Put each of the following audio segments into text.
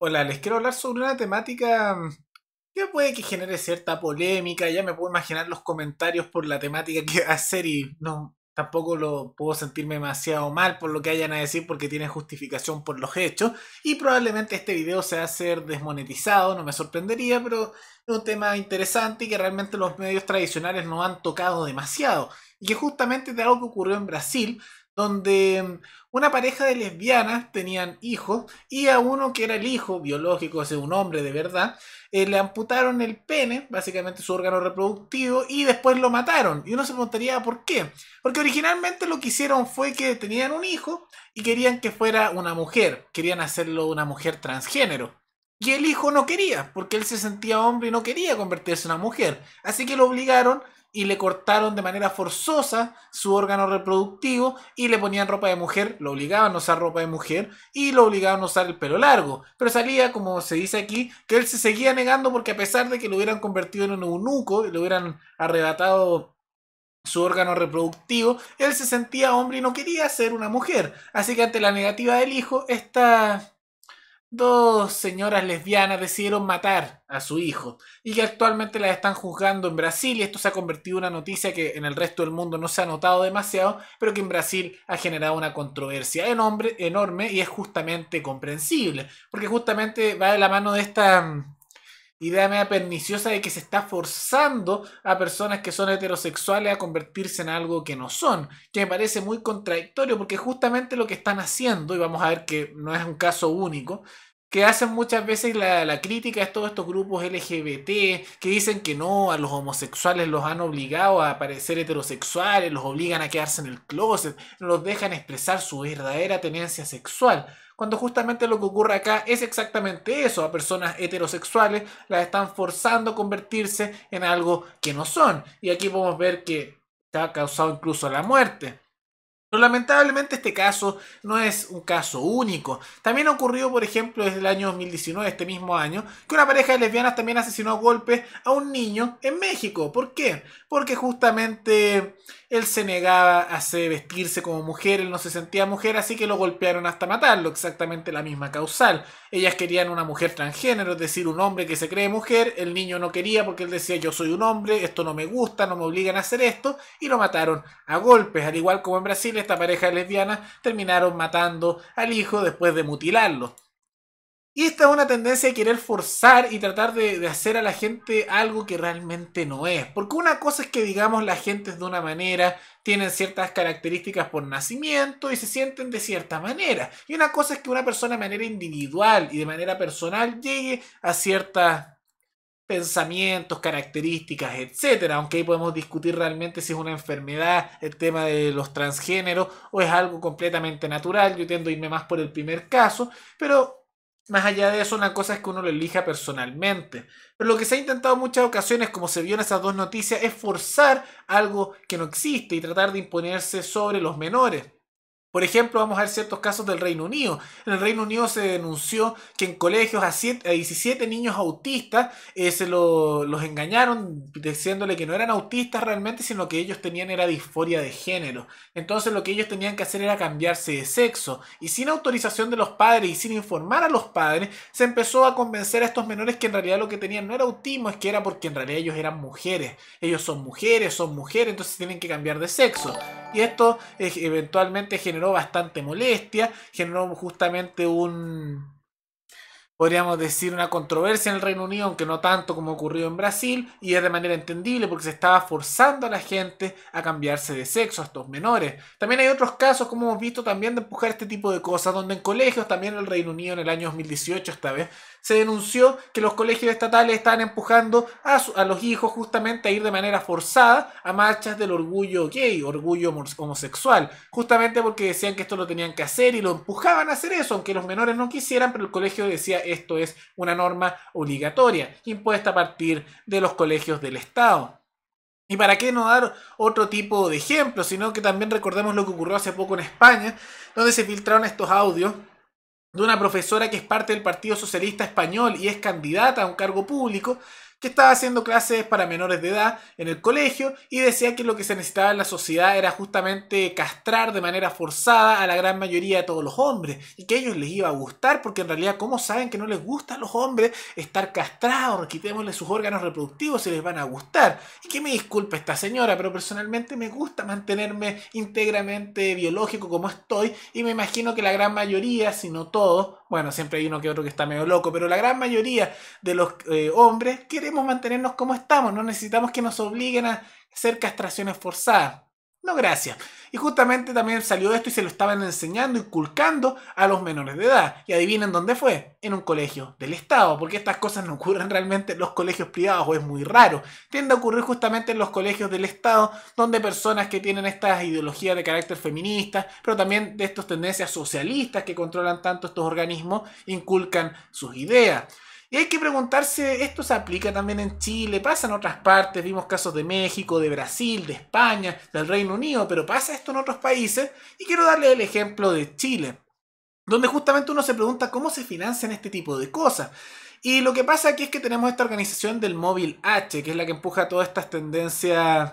Hola, les quiero hablar sobre una temática que mm, puede que genere cierta polémica. Ya me puedo imaginar los comentarios por la temática que va a ser y no, tampoco lo puedo sentirme demasiado mal por lo que hayan a decir porque tiene justificación por los hechos. Y probablemente este video se va a ser desmonetizado, no me sorprendería, pero es un tema interesante y que realmente los medios tradicionales no han tocado demasiado. Y que justamente de algo que ocurrió en Brasil, donde mm, una pareja de lesbianas tenían hijos y a uno que era el hijo biológico, o un hombre de verdad, eh, le amputaron el pene, básicamente su órgano reproductivo, y después lo mataron. Y uno se preguntaría por qué. Porque originalmente lo que hicieron fue que tenían un hijo y querían que fuera una mujer, querían hacerlo una mujer transgénero. Y el hijo no quería, porque él se sentía hombre y no quería convertirse en una mujer. Así que lo obligaron y le cortaron de manera forzosa su órgano reproductivo y le ponían ropa de mujer, lo obligaban a usar ropa de mujer y lo obligaban a usar el pelo largo. Pero salía, como se dice aquí, que él se seguía negando porque a pesar de que lo hubieran convertido en un eunuco y le hubieran arrebatado su órgano reproductivo, él se sentía hombre y no quería ser una mujer. Así que ante la negativa del hijo, esta Dos señoras lesbianas decidieron matar a su hijo y que actualmente la están juzgando en Brasil y esto se ha convertido en una noticia que en el resto del mundo no se ha notado demasiado, pero que en Brasil ha generado una controversia enorme, enorme y es justamente comprensible, porque justamente va de la mano de esta mm, idea media perniciosa de que se está forzando a personas que son heterosexuales a convertirse en algo que no son, que me parece muy contradictorio porque justamente lo que están haciendo, y vamos a ver que no es un caso único, que hacen muchas veces la, crítica a todos estos grupos LGBT, que dicen que no, a los homosexuales los han obligado a parecer heterosexuales, los obligan a quedarse en el closet, no los dejan expresar su verdadera tenencia sexual cuando justamente lo que ocurre acá es exactamente eso. A personas heterosexuales las están forzando a convertirse en algo que no son. Y aquí podemos ver que ha causado incluso la muerte. Pero lamentablemente este caso no es un caso único. También ocurrió, por ejemplo, desde el año 2019, este mismo año, que una pareja de lesbianas también asesinó a golpes a un niño en México. ¿Por qué? Porque justamente él se negaba a vestirse como mujer, él no se sentía mujer, así que lo golpearon hasta matarlo, exactamente la misma causal. Ellas querían una mujer transgénero, es decir, un hombre que se cree mujer, el niño no quería porque él decía yo soy un hombre, esto no me gusta, no me obligan a hacer esto, y lo mataron a golpes, al igual como en Brasil esta pareja lesbiana terminaron matando al hijo después de mutilarlo. Y esta es una tendencia de querer forzar y tratar de, hacer a la gente algo que realmente no es. Porque una cosa es que digamos la gente de una manera, tienen ciertas características por nacimiento y se sienten de cierta manera. Y una cosa es que una persona de manera individual y de manera personal llegue a ciertos pensamientos, características, etc. aunque ahí podemos discutir realmente si es una enfermedad, el tema de los transgéneros o es algo completamente natural, yo tiendo a irme más por el primer caso, pero más allá de eso, una cosa es que uno lo elija personalmente. Pero lo que se ha intentado en muchas ocasiones, como se vio en esas dos noticias, es forzar algo que no existe y tratar de imponerse sobre los menores. Por ejemplo, vamos a ver ciertos casos del Reino Unido. En el Reino Unido se denunció que en colegios a, 17 niños autistas eh, se los engañaron diciéndole que no eran autistas realmente, sino que ellos tenían era disforia de género. Entonces lo que ellos tenían que hacer era cambiarse de sexo. Y sin autorización de los padres y sin informar a los padres, se empezó a convencer a estos menores que en realidad lo que tenían no era autismo, es que era porque en realidad ellos eran mujeres. Ellos son mujeres, son mujeres, entonces tienen que cambiar de sexo. Y esto eh, eventualmente generó bastante molestia, generó justamente un podríamos decir, una controversia en el Reino Unido, aunque no tanto como ocurrió en Brasil, y es de manera entendible porque se estaba forzando a la gente a cambiarse de sexo, a estos menores. También hay otros casos, como hemos visto, también de empujar este tipo de cosas, donde en colegios, también en el Reino Unido en el año 2018 esta vez, se denunció que los colegios estatales estaban empujando a, los hijos justamente a ir de manera forzada a marchas del orgullo gay, orgullo homosexual, justamente porque decían que esto lo tenían que hacer y lo empujaban a hacer eso, aunque los menores no quisieran, pero el colegio decía esto es una norma obligatoria, impuesta a partir de los colegios del Estado. Y para qué no dar otro tipo de ejemplo, sino que también recordemos lo que ocurrió hace poco en España, donde se filtraron estos audios de una profesora que es parte del Partido Socialista Español y es candidata a un cargo público, que estaba haciendo clases para menores de edad en el colegio y decía que lo que se necesitaba en la sociedad era justamente castrar de manera forzada a la gran mayoría de todos los hombres y que a ellos les iba a gustar porque en realidad cómo saben que no les gusta a los hombres estar castrados, quitémosles sus órganos reproductivos y les van a gustar. Y que me disculpe esta señora, pero personalmente me gusta mantenerme íntegramente biológico como estoy y me imagino que la gran mayoría, si no todos, bueno, siempre hay uno que otro que está medio loco, pero la gran mayoría de los eh, hombres queremos mantenernos como estamos, no necesitamos que nos obliguen a hacer castraciones forzadas. No, gracias. Y justamente también salió esto y se lo estaban enseñando, inculcando a los menores de edad. Y adivinen dónde fue, en un colegio del Estado, porque estas cosas no ocurren realmente en los colegios privados o es muy raro. Tiende a ocurrir justamente en los colegios del Estado, donde personas que tienen estas ideologías de carácter feminista, pero también de estas tendencias socialistas que controlan tanto estos organismos, inculcan sus ideas. Y hay que preguntarse, ¿esto se aplica también en Chile? ¿Pasa en otras partes? Vimos casos de México, de Brasil, de España, del Reino Unido, pero pasa esto en otros países. Y quiero darle el ejemplo de Chile, donde justamente uno se pregunta cómo se financian este tipo de cosas. Y lo que pasa aquí es que tenemos esta organización del móvil H, que es la que empuja todas estas tendencias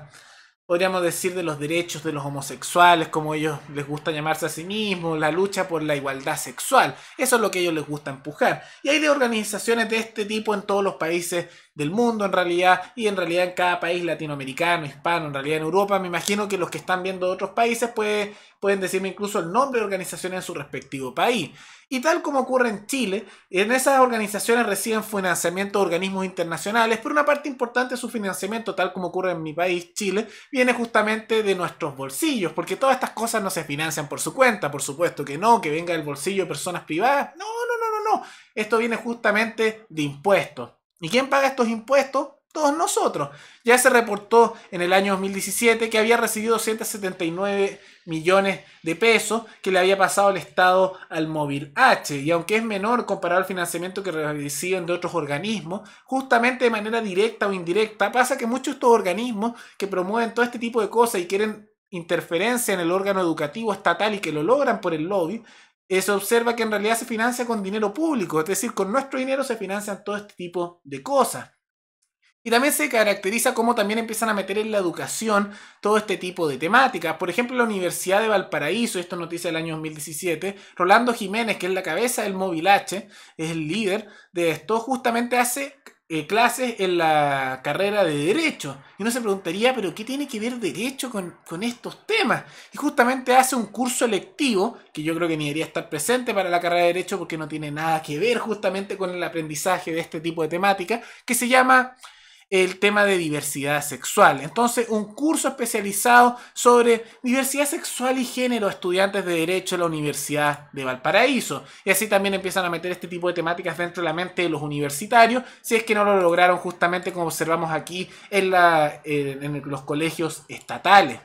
podríamos decir, de los derechos de los homosexuales, como ellos les gusta llamarse a sí mismos, la lucha por la igualdad sexual. Eso es lo que ellos les gusta empujar. Y hay de organizaciones de este tipo en todos los países del mundo en realidad, y en realidad en cada país latinoamericano, hispano, en realidad en Europa, me imagino que los que están viendo de otros países pues, pueden decirme incluso el nombre de organizaciones en su respectivo país. Y tal como ocurre en Chile, en esas organizaciones reciben financiamiento de organismos internacionales, pero una parte importante de su financiamiento, tal como ocurre en mi país, Chile, viene justamente de nuestros bolsillos, porque todas estas cosas no se financian por su cuenta, por supuesto que no, que venga del bolsillo de personas privadas, no, no, no, no, no, esto viene justamente de impuestos. ¿Y quién paga estos impuestos? Todos nosotros. Ya se reportó en el año 2017 que había recibido 279 millones de pesos que le había pasado el Estado al móvil H. Y aunque es menor comparado al financiamiento que reciben de otros organismos, justamente de manera directa o indirecta, pasa que muchos de estos organismos que promueven todo este tipo de cosas y quieren interferencia en el órgano educativo estatal y que lo logran por el lobby, eh, se observa que en realidad se financia con dinero público, es decir, con nuestro dinero se financian todo este tipo de cosas. Y también se caracteriza cómo también empiezan a meter en la educación todo este tipo de temáticas. Por ejemplo, la Universidad de Valparaíso, esto noticia del año 2017, Rolando Jiménez, que es la cabeza del H, es el líder de esto, justamente hace eh, clases en la carrera de Derecho. Y uno se preguntaría, pero ¿qué tiene que ver Derecho con, con, estos temas? Y justamente hace un curso electivo, que yo creo que ni debería estar presente para la carrera de Derecho porque no tiene nada que ver justamente con el aprendizaje de este tipo de temática, que se llama el tema de diversidad sexual. Entonces, un curso especializado sobre diversidad sexual y género a estudiantes de Derecho de la Universidad de Valparaíso. Y así también empiezan a meter este tipo de temáticas dentro de la mente de los universitarios, si es que no lo lograron justamente como observamos aquí en, eh, en los colegios estatales.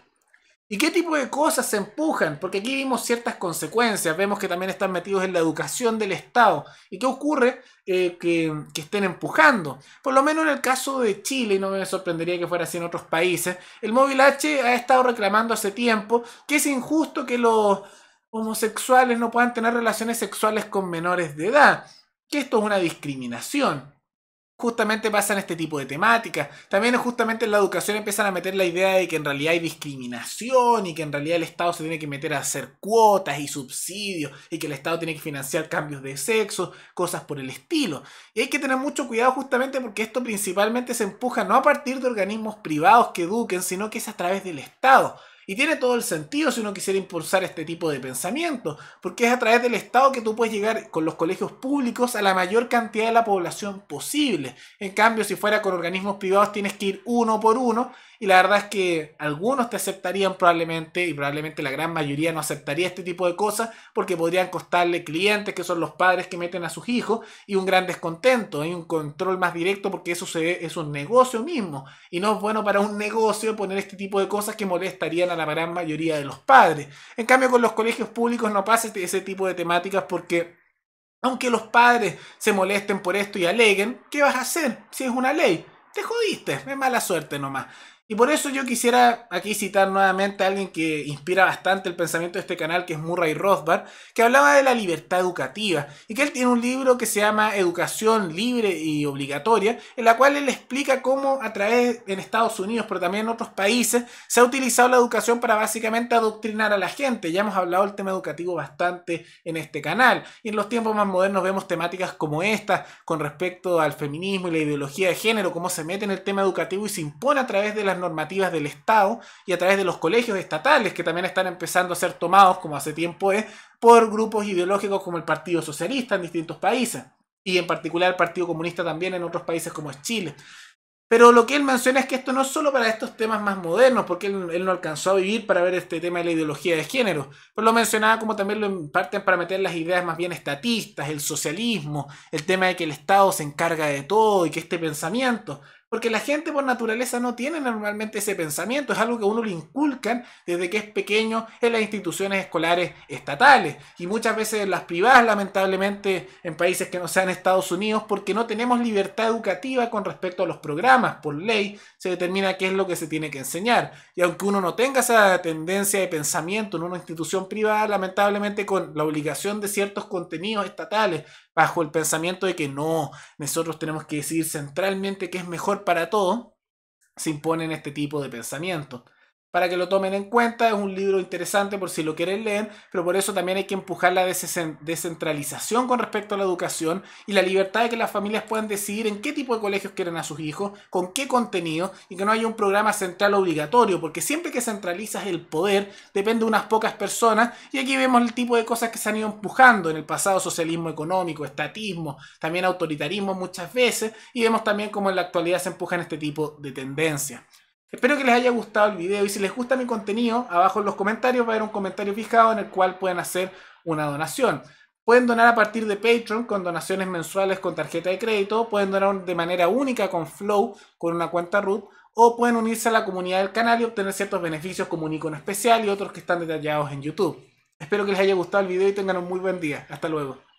¿Y qué tipo de cosas se empujan? Porque aquí vimos ciertas consecuencias, vemos que también están metidos en la educación del Estado. ¿Y qué ocurre eh, que, que, estén empujando? Por lo menos en el caso de Chile, y no me sorprendería que fuera así en otros países, el Móvil H ha estado reclamando hace tiempo que es injusto que los homosexuales no puedan tener relaciones sexuales con menores de edad, que esto es una discriminación justamente pasan este tipo de temáticas. También justamente en la educación empiezan a meter la idea de que en realidad hay discriminación y que en realidad el Estado se tiene que meter a hacer cuotas y subsidios y que el Estado tiene que financiar cambios de sexo, cosas por el estilo. Y hay que tener mucho cuidado justamente porque esto principalmente se empuja no a partir de organismos privados que eduquen, sino que es a través del Estado. Y tiene todo el sentido si uno quisiera impulsar este tipo de pensamiento, porque es a través del Estado que tú puedes llegar con los colegios públicos a la mayor cantidad de la población posible. En cambio, si fuera con organismos privados, tienes que ir uno por uno y la verdad es que algunos te aceptarían probablemente y probablemente la gran mayoría no aceptaría este tipo de cosas porque podrían costarle clientes que son los padres que meten a sus hijos y un gran descontento. y un control más directo porque eso se, es un negocio mismo y no es bueno para un negocio poner este tipo de cosas que molestarían a la gran mayoría de los padres. En cambio con los colegios públicos no pasa ese tipo de temáticas porque... Aunque los padres se molesten por esto y aleguen, ¿qué vas a hacer si es una ley? Te jodiste, es mala suerte nomás. Y por eso yo quisiera aquí citar nuevamente a alguien que inspira bastante el pensamiento de este canal, que es Murray Rothbard, que hablaba de la libertad educativa y que él tiene un libro que se llama Educación Libre y Obligatoria, en la cual él explica cómo a través en Estados Unidos, pero también en otros países, se ha utilizado la educación para básicamente adoctrinar a la gente. Ya hemos hablado del tema educativo bastante en este canal y en los tiempos más modernos vemos temáticas como esta con respecto al feminismo y la ideología de género, cómo se mete en el tema educativo y se impone a través de las normativas del Estado y a través de los colegios estatales que también están empezando a ser tomados, como hace tiempo es, por grupos ideológicos como el Partido Socialista en distintos países y en particular el Partido Comunista también en otros países como es Chile. Pero lo que él menciona es que esto no es solo para estos temas más modernos, porque él, no alcanzó a vivir para ver este tema de la ideología de género, pero pues lo mencionaba como también lo imparten para meter las ideas más bien estatistas, el socialismo, el tema de que el Estado se encarga de todo y que este pensamiento, porque la gente por naturaleza no tiene normalmente ese pensamiento, es algo que uno le inculcan desde que es pequeño en las instituciones escolares estatales y muchas veces en las privadas, lamentablemente, en países que no sean Estados Unidos, porque no tenemos libertad educativa con respecto a los programas por ley, se determina qué es lo que se tiene que enseñar. Y aunque uno no tenga esa tendencia de pensamiento en una institución privada, lamentablemente con la obligación de ciertos contenidos estatales, bajo el pensamiento de que no, nosotros tenemos que decidir centralmente qué es mejor para todos, se imponen este tipo de pensamientos para que lo tomen en cuenta. Es un libro interesante por si lo quieren leer, pero por eso también hay que empujar la descentralización con respecto a la educación y la libertad de que las familias puedan decidir en qué tipo de colegios quieren a sus hijos, con qué contenido y que no haya un programa central obligatorio, porque siempre que centralizas el poder depende de unas pocas personas y aquí vemos el tipo de cosas que se han ido empujando en el pasado, socialismo económico, estatismo, también autoritarismo muchas veces y vemos también cómo en la actualidad se empujan este tipo de tendencias. Espero que les haya gustado el video y si les gusta mi contenido, abajo en los comentarios va a haber un comentario fijado en el cual pueden hacer una donación. Pueden donar a partir de Patreon con donaciones mensuales con tarjeta de crédito, pueden donar de manera única con Flow, con una cuenta root, o pueden unirse a la comunidad del canal y obtener ciertos beneficios como un icono especial y otros que están detallados en YouTube. Espero que les haya gustado el video y tengan un muy buen día. Hasta luego.